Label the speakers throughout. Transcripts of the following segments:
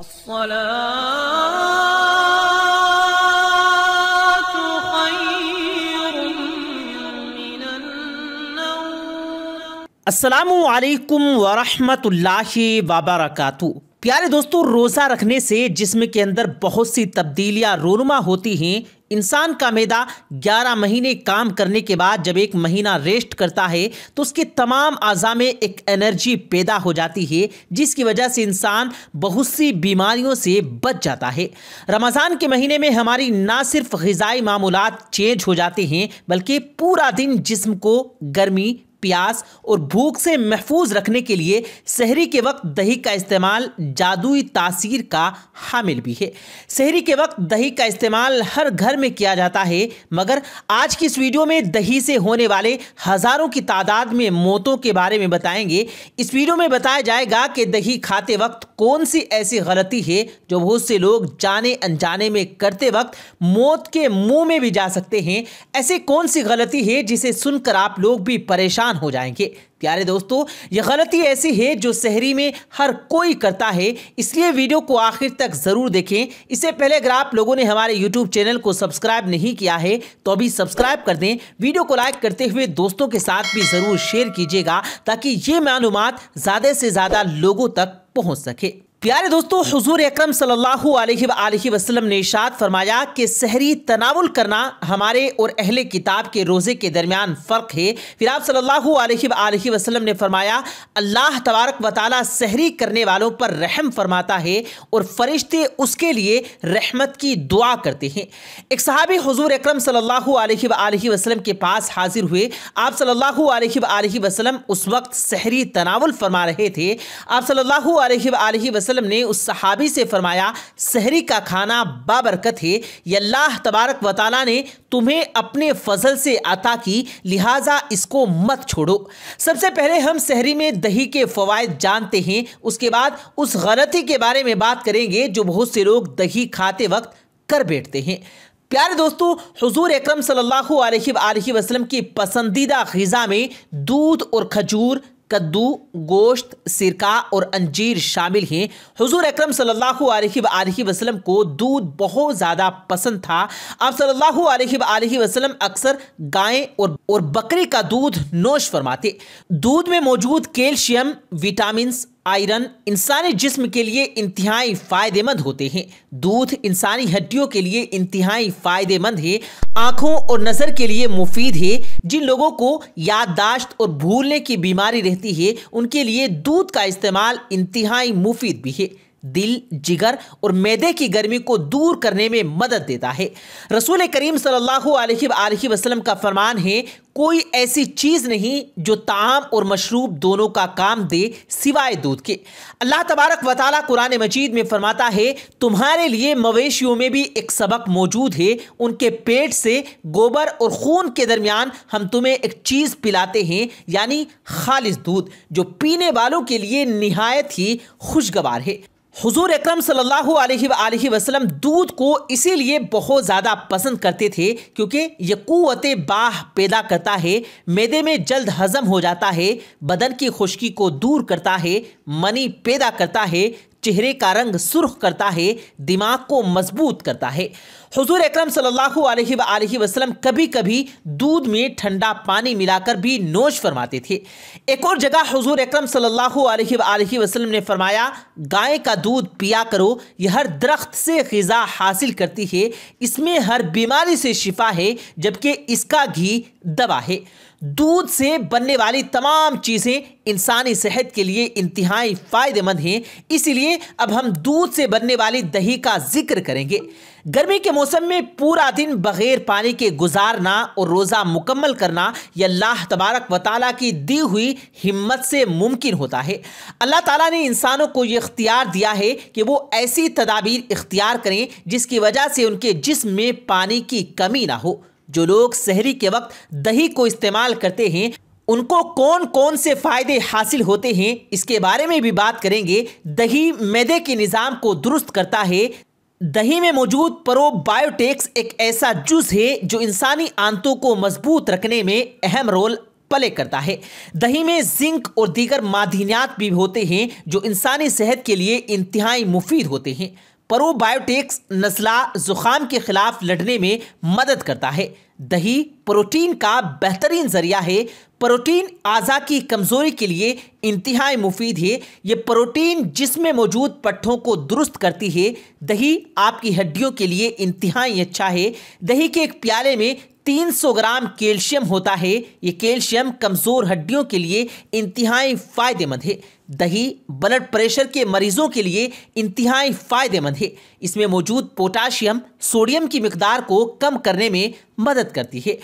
Speaker 1: الصلاة خير من النوم السلام عليكم ورحمة الله وبركاته प्यारे दोस्तों रोज़ा रखने से जिस्म के अंदर बहुत सी तब्दीलियां रोनुमा होती हैं इंसान का मैदा 11 महीने काम करने के बाद जब एक महीना रेस्ट करता है तो उसके तमाम अज़ा में एक एनर्जी पैदा हो जाती है जिसकी वजह से इंसान बहुत सी बीमारियों से बच जाता है रमज़ान के महीने में हमारी ना सिर्फ गज़ाई मामूलत चेंज हो जाते हैं बल्कि पूरा दिन जिसम को गर्मी प्यास और भूख से महफूज रखने के लिए शहरी के वक्त दही का इस्तेमाल जादुई तासीर का हामिल भी है शहरी के वक्त दही का इस्तेमाल हर घर में किया जाता है मगर आज की इस वीडियो में दही से होने वाले हज़ारों की तादाद में मौतों के बारे में बताएंगे इस वीडियो में बताया जाएगा कि दही खाते वक्त कौन सी ऐसी गलती है जो बहुत से लोग जाने अनजाने में करते वक्त मौत के मुँह में भी जा सकते हैं ऐसी कौन सी गलती है जिसे सुनकर आप लोग भी परेशान परेशान हो जाएंगे प्यारे दोस्तों ये गलती ऐसी है जो शहरी में हर कोई करता है इसलिए वीडियो को आखिर तक ज़रूर देखें इससे पहले अगर आप लोगों ने हमारे यूट्यूब चैनल को सब्सक्राइब नहीं किया है तो अभी सब्सक्राइब कर दें वीडियो को लाइक करते हुए दोस्तों के साथ भी ज़रूर शेयर कीजिएगा ताकि ये मालूम ज़्यादा से ज़्यादा लोगों तक पहुँच सके प्यारे दोस्तों हुजूर अक्रम सल्लल्लाहु ने इशाद फरमाया कि सहरी तनावल करना हमारे और अहले किताब के रोज़े के दरमियान फ़र्क है फिर आप सल्लल्लाहु वसलम वसल्लम ने फरमाया अल्लाह तबारक व ताली सहरी करने वालों पर रहम फरमाता है और फरिश्ते उसके लिए रहमत की दुआ करते हैं एक सहाबी हजूर अक्रम सम के पास हाजिर हुए आप सल्ला वसलम उस वक्त सहरी तनावल फरमा रहे थे आप सल्ला वसल्लम ने उस सहाबी से फरमाया सहरी का खाना बाबरकत है ये अल्लाह तबारक वाली ने तुम्हें अपने फजल से अता की लिहाजा इसको मत छोड़ो सबसे पहले हम सहरी में दही के फवायद जानते हैं उसके बाद उस गलती के बारे में बात करेंगे जो बहुत से लोग दही खाते वक्त कर बैठते हैं प्यारे दोस्तों हुजूर अकरम सल्लल्लाहु अलैहि वसल्लम की पसंदीदा गज़ा में दूध और खजूर कद्दू गोश्त सिरका और अंजीर शामिल हैं हुजूर अकरम सल्लल्लाहु अलैहि वसल्लम को दूध बहुत ज़्यादा पसंद था आप सल्लल्लाहु अलैहि वसल्लम अक्सर गाय और और बकरी का दूध नोश फरमाते दूध में मौजूद कैल्शियम विटामिन आयरन इंसानी जिस्म के लिए इंतहाई फ़ायदेमंद होते हैं दूध इंसानी हड्डियों के लिए इंतहाई फ़ायदेमंद है आँखों और नज़र के लिए मुफीद है जिन लोगों को याददाश्त और भूलने की बीमारी रहती है उनके लिए दूध का इस्तेमाल इंतहाई मुफीद भी है दिल जिगर और मैदे की गर्मी को दूर करने में मदद देता है रसूल करीम सल्लल्लाहु अलैहि वसल्लम का फरमान है कोई ऐसी चीज़ नहीं जो ताम और मशरूब दोनों का काम दे सिवाय दूध के अल्लाह तबारक वाली कुरान मजीद में फरमाता है तुम्हारे लिए मवेशियों में भी एक सबक मौजूद है उनके पेट से गोबर और खून के दरमियान हम तुम्हें एक चीज़ पिलाते हैं यानी खालिश दूध जो पीने वालों के लिए नहायत ही खुशगवार है हुजूर अकरम सल्लल्लाहु अलैहि वसल्लम दूध को इसीलिए बहुत ज़्यादा पसंद करते थे क्योंकि ये क़वत बाह पैदा करता है मैदे में जल्द हज़म हो जाता है बदन की खुश्की को दूर करता है मनी पैदा करता है चेहरे का रंग सुर्ख करता है दिमाग को मजबूत करता है हुजूर अकरम सल्लल्लाहु अलैहि वसल्लम कभी कभी दूध में ठंडा पानी मिलाकर भी नोश फरमाते थे एक और जगह हुजूर अकरम सल्लल्लाहु अलैहि वसल्लम ने फरमाया गाय का दूध पिया करो यह हर दरख्त से गज़ा हासिल करती है इसमें हर बीमारी से शिफा है जबकि इसका घी दवा है दूध से बनने वाली तमाम चीज़ें इंसानी सेहत के लिए इंतहाई फ़ायदेमंद हैं इसीलिए अब हम दूध से बनने वाली दही का जिक्र करेंगे गर्मी के मौसम में पूरा दिन बग़ैर पानी के गुजारना और रोज़ा मुकम्मल करना यह अल्लाह तबारक व ताली की दी हुई हिम्मत से मुमकिन होता है अल्लाह ताला ने इंसानों को ये इख्तियार दिया है कि वो ऐसी तदाबीर इख्तियार करें जिसकी वजह से उनके जिस्म में पानी की कमी ना हो जो लोग शहरी के वक्त दही को इस्तेमाल करते हैं उनको कौन कौन से फ़ायदे हासिल होते हैं इसके बारे में भी बात करेंगे दही मैदे के निज़ाम को दुरुस्त करता है दही में मौजूद प्रोबायोटिक्स एक ऐसा जूस है जो इंसानी आंतों को मजबूत रखने में अहम रोल प्ले करता है दही में जिंक और दीगर मादिनियात भी होते हैं जो इंसानी सेहत के लिए इंतहाई मुफीद होते हैं प्रोबायोटिक्स नस्ला जुकाम के खिलाफ लड़ने में मदद करता है दही प्रोटीन का बेहतरीन ज़रिया है प्रोटीन आज़ा की कमज़ोरी के लिए इंतहाई मुफीद है ये प्रोटीन जिसमें मौजूद पट्ठों को दुरुस्त करती है दही आपकी हड्डियों के लिए इंतहाई अच्छा है दही के एक प्याले में 300 ग्राम कैल्शियम होता है ये कैल्शियम कमज़ोर हड्डियों के लिए इंतहाई फ़ायदेमंद है दही ब्लड प्रेशर के मरीज़ों के लिए इंतहाई फ़ायदेमंद है इसमें मौजूद पोटाशियम सोडियम की मकदार को कम करने में मदद मदद करती है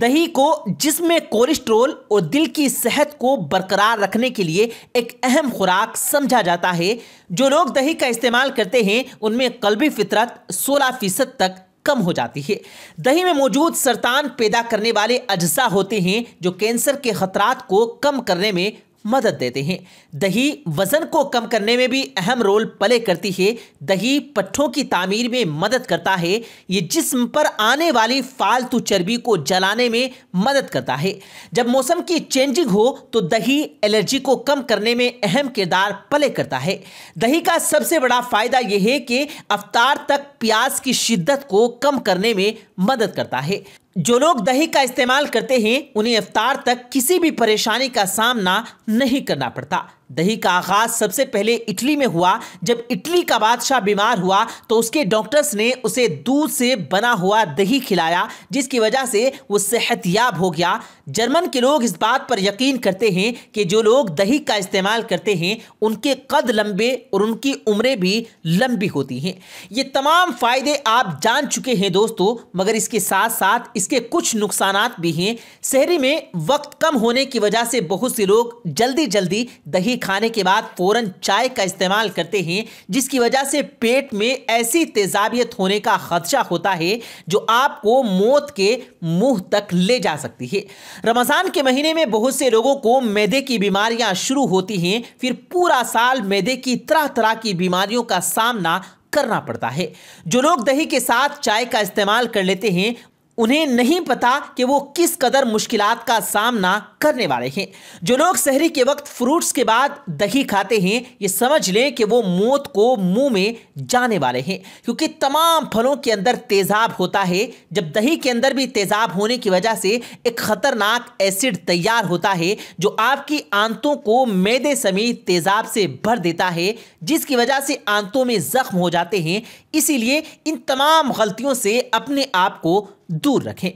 Speaker 1: दही को जिसमें कोलेस्ट्रोल और दिल की सेहत को बरकरार रखने के लिए एक अहम खुराक समझा जाता है जो लोग दही का इस्तेमाल करते हैं उनमें कलबी फितरत सोलह फीसद तक कम हो जाती है दही में मौजूद सरतान पैदा करने वाले अज्जा होते हैं जो कैंसर के खतरात को कम करने में मदद देते हैं दही वज़न को कम करने में भी अहम रोल प्ले करती है दही पट्ठों की तामीर में मदद करता है ये जिस्म पर आने वाली फालतू चर्बी को जलाने में मदद करता है जब मौसम की चेंजिंग हो तो दही एलर्जी को कम करने में अहम किरदार प्ले करता है दही का सबसे बड़ा फ़ायदा यह है कि अवतार तक प्याज की शिद्दत को कम करने में मदद करता है जो लोग दही का इस्तेमाल करते हैं उन्हें इफ्तार तक किसी भी परेशानी का सामना नहीं करना पड़ता दही का आगाज सबसे पहले इटली में हुआ जब इटली का बादशाह बीमार हुआ तो उसके डॉक्टर्स ने उसे दूध से बना हुआ दही खिलाया जिसकी वजह से वो याब हो गया जर्मन के लोग इस बात पर यकीन करते हैं कि जो लोग दही का इस्तेमाल करते हैं उनके कद लंबे और उनकी उम्रें भी लंबी होती हैं ये तमाम फ़ायदे आप जान चुके हैं दोस्तों मगर इसके साथ साथ इसके कुछ नुकसान भी हैं शहरी में वक्त कम होने की वजह से बहुत से लोग जल्दी जल्दी दही खाने के बाद फ़ौरन चाय का इस्तेमाल करते हैं जिसकी वजह से पेट में ऐसी तेजाबियत होने का खदशा होता है जो आपको मौत के मुंह तक ले जा सकती है रमज़ान के महीने में बहुत से लोगों को मैदे की बीमारियां शुरू होती हैं फिर पूरा साल मैदे की तरह तरह की बीमारियों का सामना करना पड़ता है जो लोग दही के साथ चाय का इस्तेमाल कर लेते हैं उन्हें नहीं पता कि वो किस कदर मुश्किलात का सामना करने वाले हैं जो लोग शहरी के वक्त फ्रूट्स के बाद दही खाते हैं ये समझ लें कि वो मौत को मुंह में जाने वाले हैं क्योंकि तमाम फलों के अंदर तेज़ाब होता है जब दही के अंदर भी तेज़ाब होने की वजह से एक ख़तरनाक एसिड तैयार होता है जो आपकी आंतों को मैदे समेत तेज़ाब से भर देता है जिसकी वजह से आंतों में ज़ख्म हो जाते हैं इसीलिए इन तमाम गलतियों से अपने आप को दूर रखें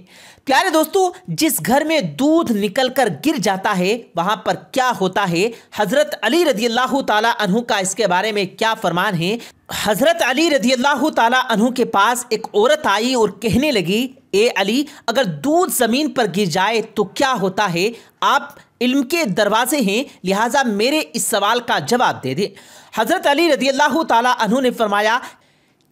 Speaker 1: प्यारे दोस्तों जिस घर में दूध निकलकर गिर जाता है वहां पर क्या होता है हजरत अली रजी अल्लाह अनहू का इसके बारे में क्या फरमान है हजरत अली रजी अल्लाह अनहू के पास एक औरत आई और कहने लगी ए अली अगर दूध ज़मीन पर गिर जाए तो क्या होता है आप इल्म के दरवाजे हैं लिहाजा मेरे इस सवाल का जवाब दे दें हज़रत अली रजी अल्लाह तु ने फरमाया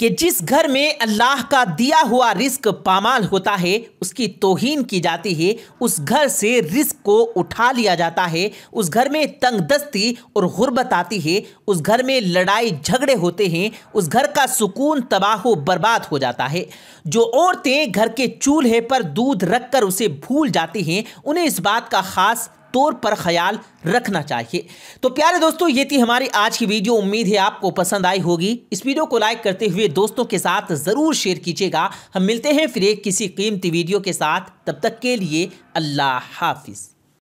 Speaker 1: कि जिस घर में अल्लाह का दिया हुआ रिस्क पामाल होता है उसकी तोहिन की जाती है उस घर से रिस्क को उठा लिया जाता है उस घर में तंगदस्ती और गुर्बत आती है उस घर में लड़ाई झगड़े होते हैं उस घर का सुकून तबाह बर्बाद हो जाता है जो औरतें घर के चूल्हे पर दूध रखकर उसे भूल जाती हैं उन्हें इस बात का ख़ास तौर पर ख्याल रखना चाहिए तो प्यारे दोस्तों ये थी हमारी आज की वीडियो उम्मीद है आपको पसंद आई होगी इस वीडियो को लाइक करते हुए दोस्तों के साथ ज़रूर शेयर कीजिएगा हम मिलते हैं फिर एक किसी कीमती वीडियो के साथ तब तक के लिए अल्लाह हाफिज़